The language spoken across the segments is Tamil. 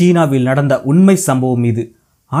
சீனாவில் நடந்த உண்மை சம்பவம் இது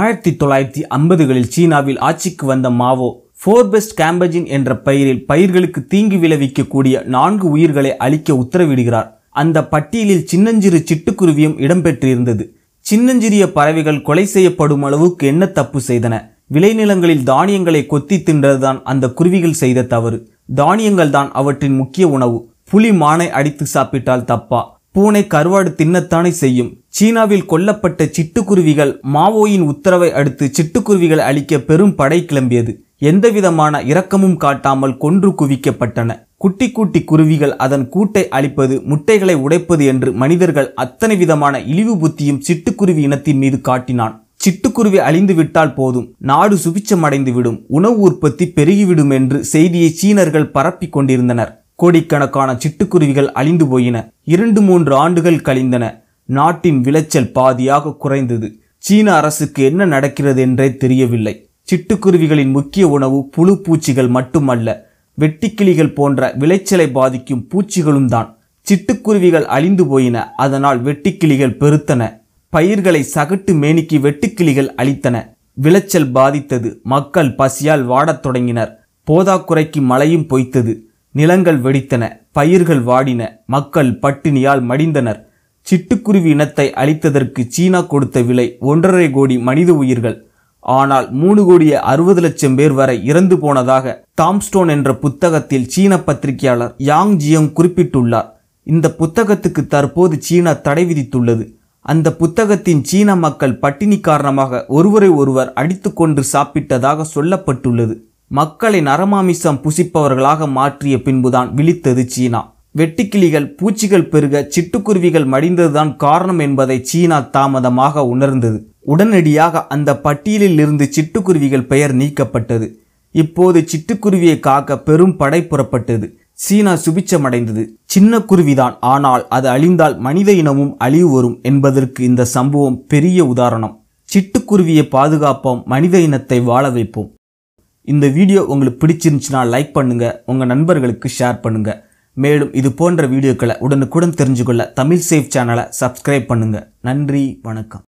ஆயிரத்தி தொள்ளாயிரத்தி ஐம்பதுகளில் சீனாவில் ஆட்சிக்கு வந்த மாவோ ஃபோர்பெஸ்ட் கேம்பஜின் என்ற பெயரில் பயிர்களுக்கு தீங்கு விளைவிக்கக்கூடிய நான்கு உயிர்களை அழிக்க உத்தரவிடுகிறார் அந்த பட்டியலில் சின்னஞ்சிறு சிட்டுக்குருவியும் இடம்பெற்றிருந்தது சின்னஞ்சிறிய பறவைகள் கொலை செய்யப்படும் அளவுக்கு என்ன தப்பு செய்தன விளைநிலங்களில் தானியங்களை கொத்தி தின்றதுதான் அந்த குருவிகள் செய்த தவறு தானியங்கள் தான் அவற்றின் முக்கிய உணவு புலி மானை அடித்து சாப்பிட்டால் தப்பா பூனை கருவாடு தின்னத்தானே செய்யும் சீனாவில் கொல்லப்பட்ட சிட்டுக்குருவிகள் மாவோயின் உத்தரவை அடுத்து சிட்டுக்குருவிகளை அழிக்க பெரும் படை கிளம்பியது எந்தவிதமான இரக்கமும் காட்டாமல் கொன்று குவிக்கப்பட்டன குட்டி குட்டி குருவிகள் அதன் கூட்டை அழிப்பது முட்டைகளை உடைப்பது என்று மனிதர்கள் அத்தனை விதமான இழிவு புத்தியும் சிட்டுக்குருவி இனத்தின் மீது காட்டினான் சிட்டுக்குருவி அழிந்து விட்டால் போதும் நாடு சுபிச்சமடைந்துவிடும் உணவு உற்பத்தி பெருகிவிடும் என்று செய்தியை சீனர்கள் பரப்பி கொண்டிருந்தனர் கோடிக்கணக்கான சிட்டுக்குருவிகள் அழிந்து போயின இரண்டு மூன்று ஆண்டுகள் கழிந்தன நாட்டின் விளைச்சல் பாதியாக குறைந்தது சீன அரசுக்கு என்ன நடக்கிறது என்றே தெரியவில்லை சிட்டுக்குருவிகளின் முக்கிய உணவு புழு பூச்சிகள் மட்டுமல்ல வெட்டிக்கிளிகள் போன்ற விளைச்சலை பாதிக்கும் பூச்சிகளும் தான் சிட்டுக்குருவிகள் அழிந்து போயின அதனால் வெட்டிக்கிளிகள் பெருத்தன பயிர்களை சகட்டு மேனிக்கு வெட்டுக்கிளிகள் அழித்தன விளைச்சல் பாதித்தது மக்கள் பசியால் வாடத் தொடங்கினர் போதாக்குறைக்கு மழையும் பொய்த்தது நிலங்கள் வெடித்தன பயிர்கள் வாடின மக்கள் பட்டினியால் மடிந்தனர் சிட்டுக்குருவி இனத்தை அழித்ததற்கு சீனா கொடுத்த விலை ஒன்றரை கோடி மனித உயிர்கள் ஆனால் மூணு கோடியே அறுபது லட்சம் பேர் வரை இறந்து போனதாக தாம்ஸ்டோன் என்ற புத்தகத்தில் சீன பத்திரிகையாளர் யாங் ஜியங் குறிப்பிட்டுள்ளார் இந்த புத்தகத்துக்கு தற்போது சீனா தடை விதித்துள்ளது அந்த புத்தகத்தின் சீன மக்கள் பட்டினி காரணமாக ஒருவரை ஒருவர் அடித்துக்கொண்டு சாப்பிட்டதாக சொல்லப்பட்டுள்ளது மக்களை நரமாமிசம் புசிப்பவர்களாக மாற்றிய பின்புதான் விழித்தது சீனா வெட்டுக்கிளிகள் பூச்சிகள் பெருக சிட்டுக்குருவிகள் மடிந்ததுதான் காரணம் என்பதை சீனா தாமதமாக உணர்ந்தது உடனடியாக அந்த பட்டியலில் இருந்து சிட்டுக்குருவிகள் பெயர் நீக்கப்பட்டது இப்போது சிட்டுக்குருவியை காக்க பெரும் படை புறப்பட்டது சீனா சுபிச்சமடைந்தது சின்ன குருவிதான் ஆனால் அது அழிந்தால் மனித இனமும் அழிவு வரும் என்பதற்கு இந்த சம்பவம் பெரிய உதாரணம் சிட்டுக்குருவியை பாதுகாப்போம் மனித இனத்தை வாழ வைப்போம் இந்த வீடியோ உங்களுக்கு பிடிச்சிருந்துச்சுன்னா லைக் பண்ணுங்கள் உங்கள் நண்பர்களுக்கு ஷேர் பண்ணுங்கள் மேலும் இது போன்ற வீடியோக்களை உடனுக்குடன் தெரிஞ்சுக்கொள்ள தமிழ் சேஃப் சேனலை சப்ஸ்கிரைப் பண்ணுங்கள் நன்றி வணக்கம்